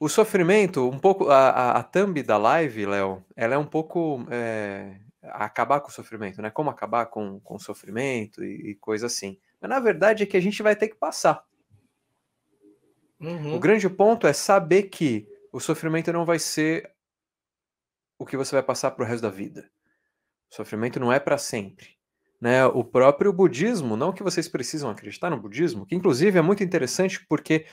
O sofrimento, um pouco. A, a, a thumb da live, Léo, ela é um pouco. É, acabar com o sofrimento, né? Como acabar com, com o sofrimento e, e coisa assim. Mas na verdade é que a gente vai ter que passar. Uhum. O grande ponto é saber que o sofrimento não vai ser o que você vai passar para o resto da vida. O sofrimento não é para sempre. Né? O próprio budismo, não que vocês precisam acreditar no budismo, que inclusive é muito interessante porque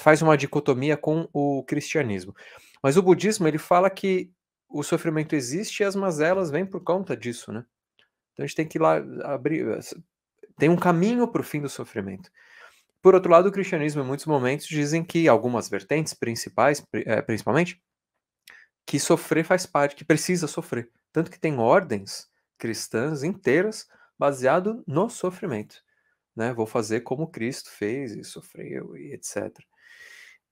faz uma dicotomia com o cristianismo. Mas o budismo, ele fala que o sofrimento existe e as mazelas vêm por conta disso, né? Então a gente tem que ir lá abrir. Tem um caminho para o fim do sofrimento. Por outro lado, o cristianismo, em muitos momentos, dizem que algumas vertentes principais, eh, principalmente, que sofrer faz parte, que precisa sofrer. Tanto que tem ordens cristãs inteiras baseado no sofrimento. Né? Vou fazer como Cristo fez e sofreu e etc.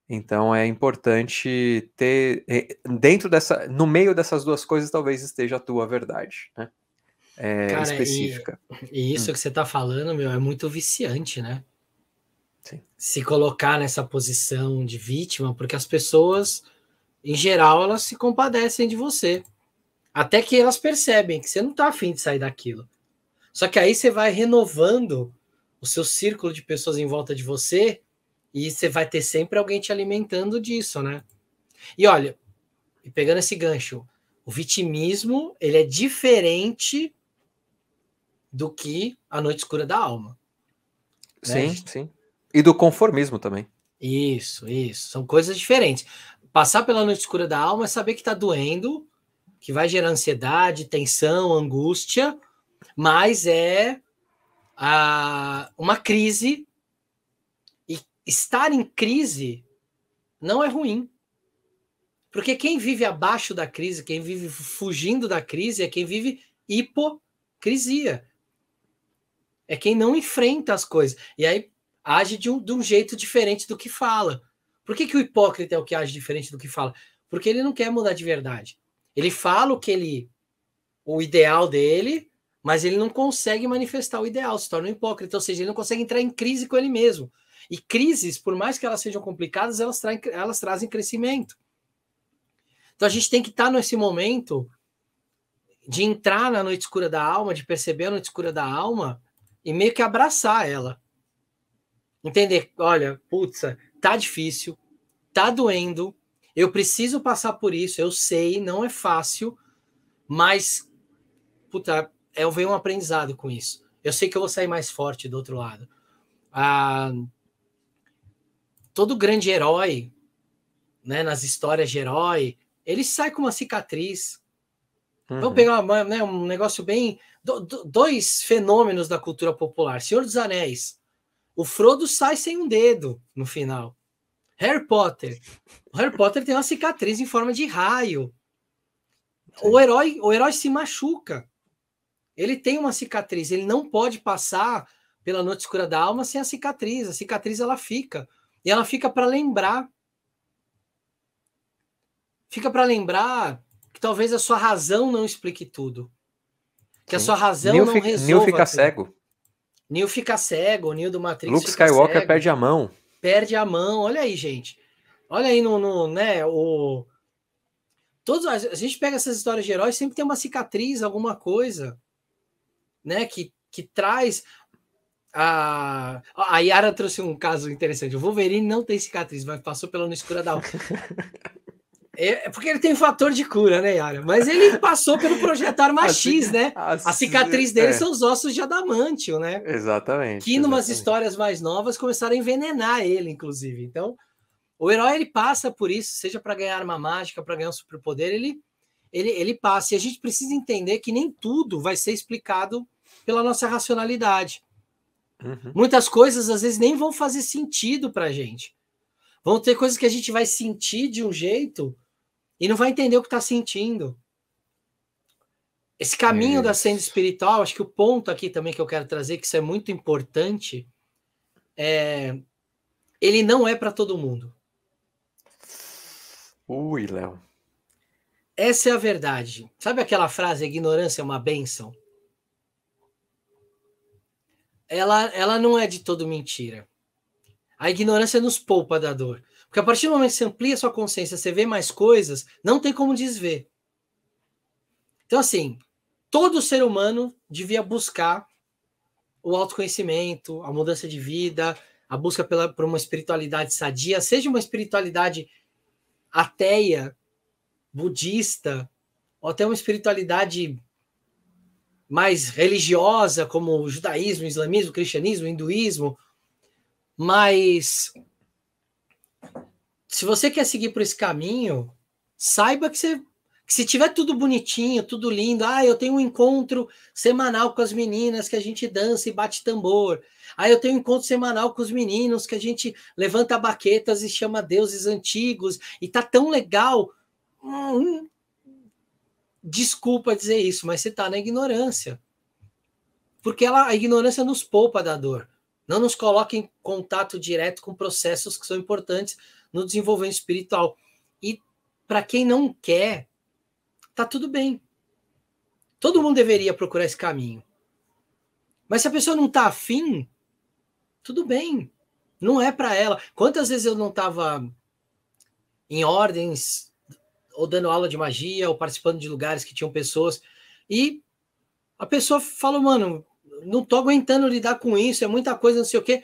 Então é importante ter é, dentro dessa, no meio dessas duas coisas talvez esteja a tua verdade, né? É, Cara, específica. E, e isso hum. que você está falando, meu, é muito viciante, né? Sim. Se colocar nessa posição de vítima, porque as pessoas, em geral, elas se compadecem de você. Até que elas percebem que você não está afim de sair daquilo. Só que aí você vai renovando o seu círculo de pessoas em volta de você e você vai ter sempre alguém te alimentando disso, né? E olha, e pegando esse gancho, o vitimismo ele é diferente do que a noite escura da alma. Né? Sim, sim. E do conformismo também. Isso, isso. São coisas diferentes. Passar pela noite escura da alma é saber que está doendo, que vai gerar ansiedade, tensão, angústia, mas é a, ah, uma crise estar em crise não é ruim. Porque quem vive abaixo da crise, quem vive fugindo da crise, é quem vive hipocrisia. É quem não enfrenta as coisas. E aí age de um, de um jeito diferente do que fala. Por que, que o hipócrita é o que age diferente do que fala? Porque ele não quer mudar de verdade. Ele fala o que ele. o ideal dele, mas ele não consegue manifestar o ideal, se torna um hipócrita. Ou seja, ele não consegue entrar em crise com ele mesmo. E crises, por mais que elas sejam complicadas, elas, traem, elas trazem crescimento. Então a gente tem que estar tá nesse momento de entrar na noite escura da alma, de perceber a noite escura da alma e meio que abraçar ela. Entender, olha, putz, tá difícil, tá doendo, eu preciso passar por isso, eu sei, não é fácil, mas puta, eu venho um aprendizado com isso. Eu sei que eu vou sair mais forte do outro lado. Ah, todo grande herói, né, nas histórias de herói, ele sai com uma cicatriz. Uhum. Vamos pegar uma, né, um negócio bem. Do, do, dois fenômenos da cultura popular: Senhor dos Anéis. O Frodo sai sem um dedo no final. Harry Potter. O Harry Potter tem uma cicatriz em forma de raio. O herói, o herói se machuca. Ele tem uma cicatriz. Ele não pode passar pela noite escura da alma sem a cicatriz. A cicatriz ela fica. E ela fica para lembrar. Fica para lembrar que talvez a sua razão não explique tudo. Que Sim. a sua razão Neo não fica, resolva. Neo fica tudo. cego. Neo fica cego, o Neo do Matrix. Luke Skywalker cego, perde a mão. Perde a mão, olha aí, gente. Olha aí no, no né, o todos a gente pega essas histórias de heróis, sempre tem uma cicatriz, alguma coisa, né, que que traz a, ah, a Yara trouxe um caso interessante. O Wolverine não tem cicatriz, mas passou pela no escura da é, é porque ele tem fator de cura, né, Yara? Mas ele passou pelo projeto Arma X, né? A, cicatriz dele é. são os ossos de adamantio, né? Exatamente. Que, numas umas histórias mais novas, começaram a envenenar ele, inclusive. Então, o herói ele passa por isso, seja para ganhar arma mágica, para ganhar um superpoder, ele, ele, ele passa. E a gente precisa entender que nem tudo vai ser explicado pela nossa racionalidade. Uhum. Muitas coisas às vezes nem vão fazer sentido para a gente. Vão ter coisas que a gente vai sentir de um jeito e não vai entender o que está sentindo. Esse caminho da senda espiritual, acho que o ponto aqui também que eu quero trazer, que isso é muito importante, é ele não é para todo mundo. Ui, Léo. Essa é a verdade. Sabe aquela frase, ignorância é uma bênção ela, ela não é de todo mentira. A ignorância nos poupa da dor. Porque a partir do momento que você amplia sua consciência, você vê mais coisas, não tem como desver. Então, assim, todo ser humano devia buscar o autoconhecimento, a mudança de vida, a busca pela, por uma espiritualidade sadia, seja uma espiritualidade ateia, budista, ou até uma espiritualidade mais religiosa, como o judaísmo, o islamismo, o cristianismo, o hinduísmo. Mas se você quer seguir por esse caminho, saiba que, você, que se tiver tudo bonitinho, tudo lindo, ah, eu tenho um encontro semanal com as meninas que a gente dança e bate tambor. Ah, eu tenho um encontro semanal com os meninos que a gente levanta baquetas e chama deuses antigos e tá tão legal. Hum, Desculpa dizer isso, mas você está na ignorância. Porque ela, a ignorância nos poupa da dor, não nos coloca em contato direto com processos que são importantes no desenvolvimento espiritual. E para quem não quer, tá tudo bem. Todo mundo deveria procurar esse caminho. Mas se a pessoa não está afim, tudo bem. Não é para ela. Quantas vezes eu não estava em ordens ou dando aula de magia, ou participando de lugares que tinham pessoas. E a pessoa falou, mano, não tô aguentando lidar com isso, é muita coisa, não sei o quê.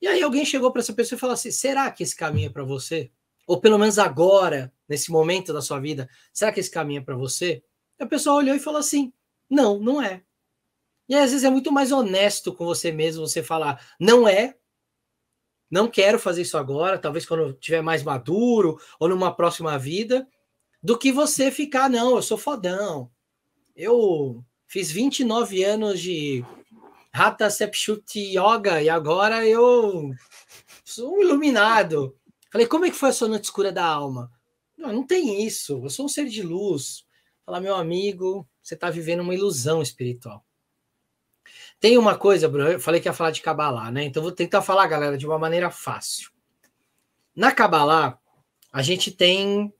E aí alguém chegou para essa pessoa e falou assim: será que esse caminho é para você? Ou pelo menos agora, nesse momento da sua vida, será que esse caminho é para você? E a pessoa olhou e falou assim: não, não é. E aí, às vezes é muito mais honesto com você mesmo você falar: não é, não quero fazer isso agora, talvez quando eu estiver mais maduro ou numa próxima vida do que você ficar, não, eu sou fodão. Eu fiz 29 anos de Hatha Sepshut Yoga e agora eu sou um iluminado. Falei, como é que foi a sua noite escura da alma? Não, não tem isso, eu sou um ser de luz. fala meu amigo, você está vivendo uma ilusão espiritual. Tem uma coisa, Bruno, eu falei que ia falar de Kabbalah, né? Então vou tentar falar, galera, de uma maneira fácil. Na Kabbalah, a gente tem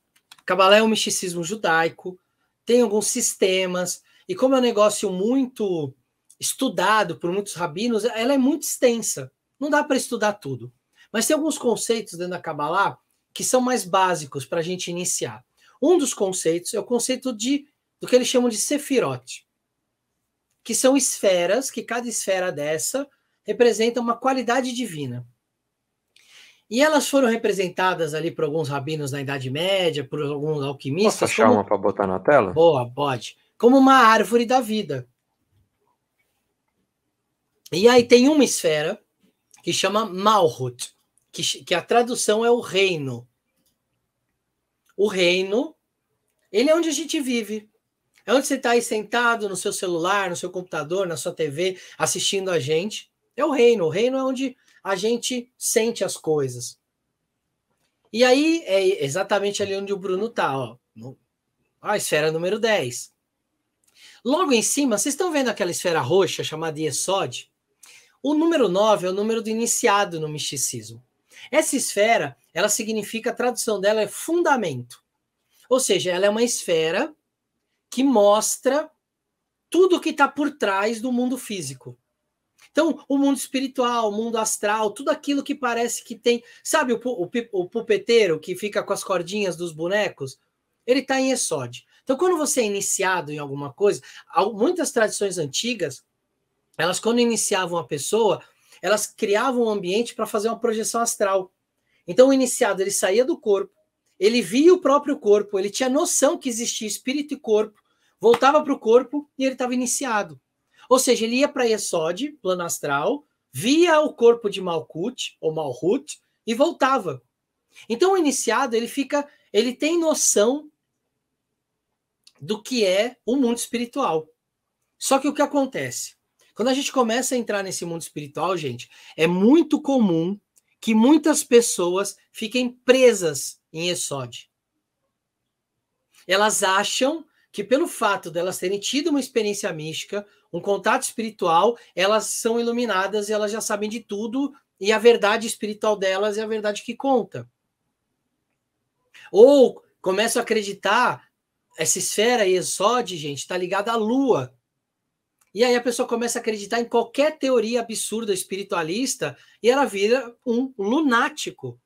Cabalé é um misticismo judaico, tem alguns sistemas, e como é um negócio muito estudado por muitos rabinos, ela é muito extensa. Não dá para estudar tudo. Mas tem alguns conceitos dentro da Kabbalah que são mais básicos para a gente iniciar. Um dos conceitos é o conceito de do que eles chamam de sefirot, que são esferas, que cada esfera dessa representa uma qualidade divina. E elas foram representadas ali por alguns rabinos na Idade Média, por alguns alquimistas. Posso achar como... uma para botar na tela? Boa, pode. Como uma árvore da vida. E aí tem uma esfera que chama Malhut, que, que a tradução é o reino. O reino, ele é onde a gente vive. É onde você está aí sentado no seu celular, no seu computador, na sua TV, assistindo a gente. É o reino. O reino é onde a gente sente as coisas. E aí é exatamente ali onde o Bruno tá, ó. A esfera número 10. Logo em cima, vocês estão vendo aquela esfera roxa chamada Yesod? O número 9 é o número do iniciado no misticismo. Essa esfera, ela significa, a tradução dela é fundamento. Ou seja, ela é uma esfera que mostra tudo que está por trás do mundo físico. Então, o mundo espiritual, o mundo astral, tudo aquilo que parece que tem. Sabe o, o, o pupeteiro que fica com as cordinhas dos bonecos? Ele está em Esod. Então, quando você é iniciado em alguma coisa, muitas tradições antigas, elas, quando iniciavam a pessoa, elas criavam um ambiente para fazer uma projeção astral. Então, o iniciado ele saía do corpo, ele via o próprio corpo, ele tinha noção que existia espírito e corpo, voltava para o corpo e ele estava iniciado. Ou seja, ele ia para Yesod, plano astral, via o corpo de Malkut ou Malhut e voltava. Então o iniciado, ele fica, ele tem noção do que é o mundo espiritual. Só que o que acontece? Quando a gente começa a entrar nesse mundo espiritual, gente, é muito comum que muitas pessoas fiquem presas em Esod. Elas acham que pelo fato delas terem tido uma experiência mística um contato espiritual, elas são iluminadas e elas já sabem de tudo, e a verdade espiritual delas é a verdade que conta. Ou começam a acreditar, essa esfera exode, gente, está ligada à lua. E aí a pessoa começa a acreditar em qualquer teoria absurda espiritualista e ela vira um lunático.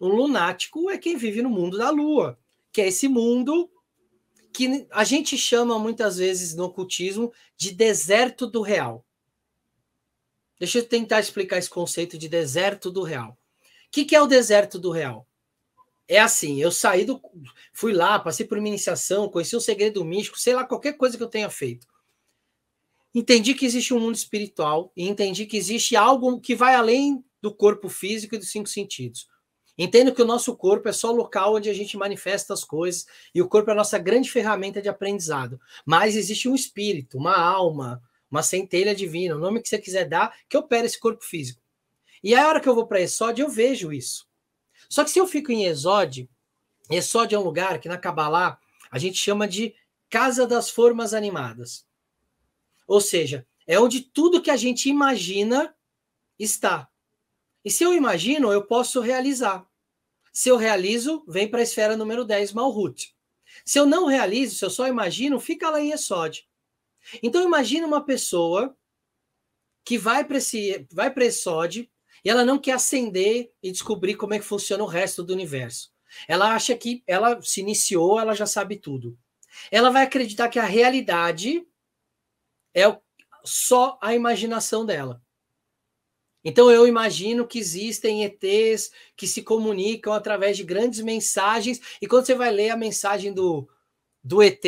Um lunático é quem vive no mundo da lua, que é esse mundo que a gente chama muitas vezes no ocultismo de deserto do real. Deixa eu tentar explicar esse conceito de deserto do real. O que, que, é o deserto do real? É assim, eu saí do. fui lá, passei por uma iniciação, conheci um segredo místico, sei lá, qualquer coisa que eu tenha feito. Entendi que existe um mundo espiritual e entendi que existe algo que vai além do corpo físico e dos cinco sentidos. Entendo que o nosso corpo é só o local onde a gente manifesta as coisas e o corpo é a nossa grande ferramenta de aprendizado. Mas existe um espírito, uma alma, uma centelha divina, o nome que você quiser dar, que opera esse corpo físico. E a hora que eu vou para Exódio, eu vejo isso. Só que se eu fico em Exódio, Exódio é um lugar que na Kabbalah a gente chama de Casa das Formas Animadas. Ou seja, é onde tudo que a gente imagina está. E se eu imagino, eu posso realizar. Se eu realizo, vem para a esfera número 10, Malhut. Se eu não realizo, se eu só imagino, fica lá em Esod. Então imagina uma pessoa que vai para esse vai para Esod e ela não quer ascender e descobrir como é que funciona o resto do universo. Ela acha que ela se iniciou, ela já sabe tudo. Ela vai acreditar que a realidade é só a imaginação dela. Então eu imagino que existem ETs que se comunicam através de grandes mensagens, e quando você vai ler a mensagem do, do ET,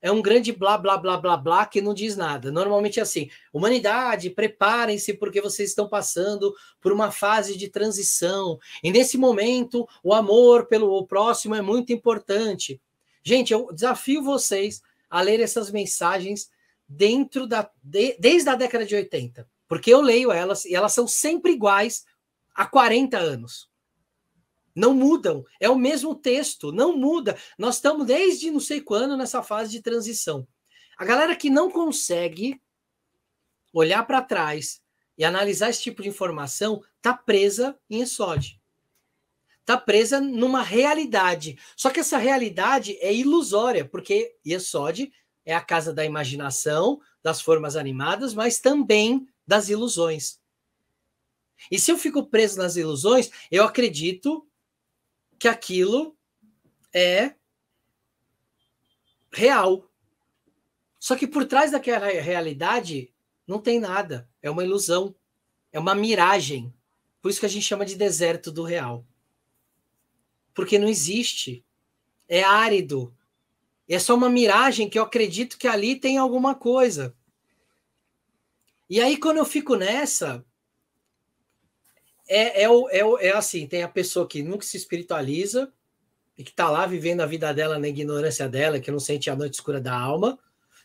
é um grande blá blá blá blá blá que não diz nada. Normalmente é assim: humanidade, preparem-se porque vocês estão passando por uma fase de transição. E nesse momento, o amor pelo próximo é muito importante. Gente, eu desafio vocês a ler essas mensagens dentro da de, desde a década de 80. Porque eu leio elas e elas são sempre iguais há 40 anos. Não mudam, é o mesmo texto, não muda. Nós estamos desde não sei quando nessa fase de transição. A galera que não consegue olhar para trás e analisar esse tipo de informação está presa em ESOD. Está presa numa realidade. Só que essa realidade é ilusória, porque ESOD é a casa da imaginação, das formas animadas, mas também das ilusões. E se eu fico preso nas ilusões, eu acredito que aquilo é real. Só que por trás daquela realidade não tem nada, é uma ilusão, é uma miragem. Por isso que a gente chama de deserto do real. Porque não existe. É árido. É só uma miragem que eu acredito que ali tem alguma coisa. E aí, quando eu fico nessa, é, é, é, é assim: tem a pessoa que nunca se espiritualiza e que está lá vivendo a vida dela na ignorância dela, que não sente a noite escura da alma.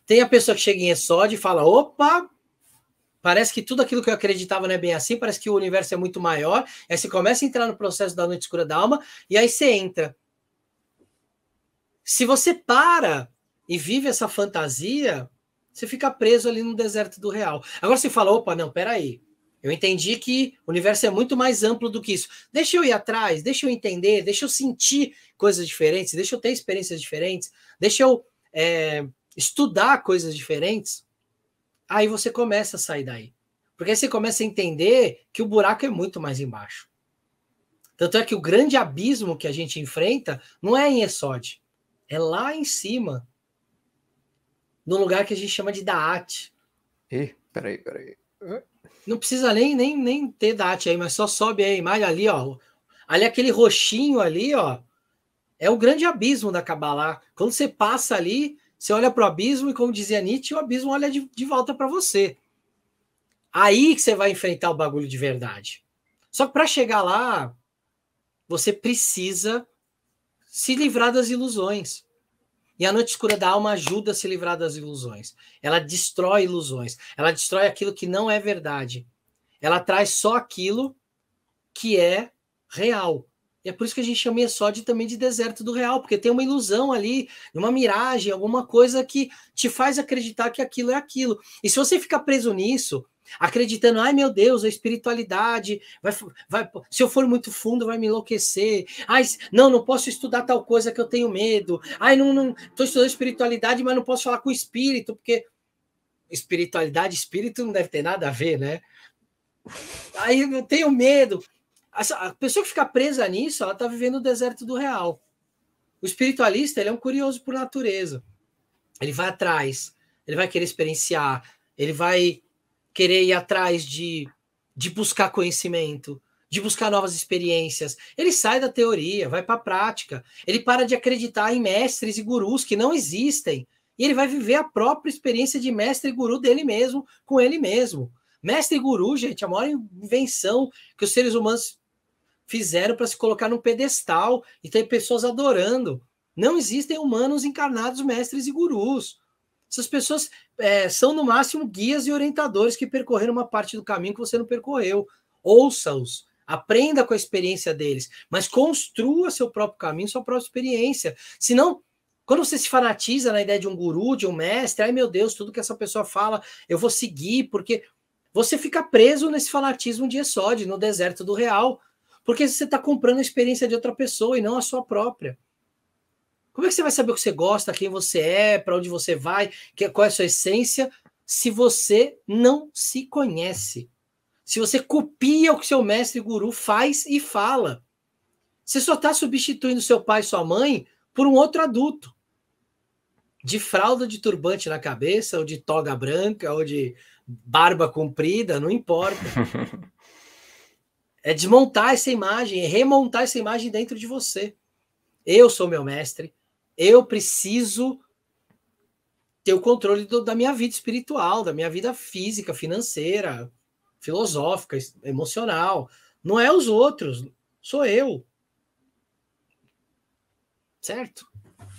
Tem a pessoa que chega em Esod e fala: opa, parece que tudo aquilo que eu acreditava não é bem assim, parece que o universo é muito maior. Aí você começa a entrar no processo da noite escura da alma e aí você entra. Se você para e vive essa fantasia, você fica preso ali no deserto do real. Agora você fala, opa, não, peraí. Eu entendi que o universo é muito mais amplo do que isso. Deixa eu ir atrás, deixa eu entender, deixa eu sentir coisas diferentes, deixa eu ter experiências diferentes, deixa eu é, estudar coisas diferentes. Aí você começa a sair daí. Porque aí você começa a entender que o buraco é muito mais embaixo. Tanto é que o grande abismo que a gente enfrenta não é em Esod, é lá em cima, num lugar que a gente chama de Daat. Ih, peraí, peraí. Não precisa nem, nem, nem ter Daat aí, mas só sobe aí a imagem ali, ó. Ali aquele roxinho ali, ó. É o grande abismo da Kabbalah. Quando você passa ali, você olha para o abismo e, como dizia Nietzsche, o abismo olha de, de volta para você. Aí que você vai enfrentar o bagulho de verdade. Só que para chegar lá, você precisa se livrar das ilusões. E a noite escura da alma ajuda a se livrar das ilusões. Ela destrói ilusões. Ela destrói aquilo que não é verdade. Ela traz só aquilo que é real. E é por isso que a gente chama Sod também de deserto do real, porque tem uma ilusão ali, uma miragem, alguma coisa que te faz acreditar que aquilo é aquilo. E se você ficar preso nisso, acreditando, ai meu Deus, a espiritualidade, vai, vai, se eu for muito fundo vai me enlouquecer, ai, não, não posso estudar tal coisa que eu tenho medo, ai, não, não, estou estudando espiritualidade, mas não posso falar com o espírito, porque espiritualidade, espírito não deve ter nada a ver, né? Aí eu tenho medo. A pessoa que fica presa nisso, ela está vivendo o deserto do real. O espiritualista, ele é um curioso por natureza. Ele vai atrás, ele vai querer experienciar, ele vai querer ir atrás de, de buscar conhecimento, de buscar novas experiências. Ele sai da teoria, vai para a prática. Ele para de acreditar em mestres e gurus que não existem. E ele vai viver a própria experiência de mestre e guru dele mesmo, com ele mesmo. Mestre e guru, gente, é a maior invenção que os seres humanos fizeram para se colocar num pedestal e ter pessoas adorando. Não existem humanos encarnados mestres e gurus. Essas pessoas é, são, no máximo, guias e orientadores que percorreram uma parte do caminho que você não percorreu. Ouça-os, aprenda com a experiência deles, mas construa seu próprio caminho, sua própria experiência. Senão, quando você se fanatiza na ideia de um guru, de um mestre, ai meu Deus, tudo que essa pessoa fala, eu vou seguir, porque você fica preso nesse fanatismo de Esod, no deserto do real, porque você está comprando a experiência de outra pessoa e não a sua própria. Como é que você vai saber o que você gosta, quem você é, para onde você vai, qual é a sua essência, se você não se conhece? Se você copia o que seu mestre guru faz e fala. Você só está substituindo seu pai e sua mãe por um outro adulto. De fralda de turbante na cabeça, ou de toga branca, ou de barba comprida, não importa. é desmontar essa imagem, é remontar essa imagem dentro de você. Eu sou meu mestre, eu preciso ter o controle do, da minha vida espiritual, da minha vida física, financeira, filosófica, emocional. Não é os outros, sou eu. Certo?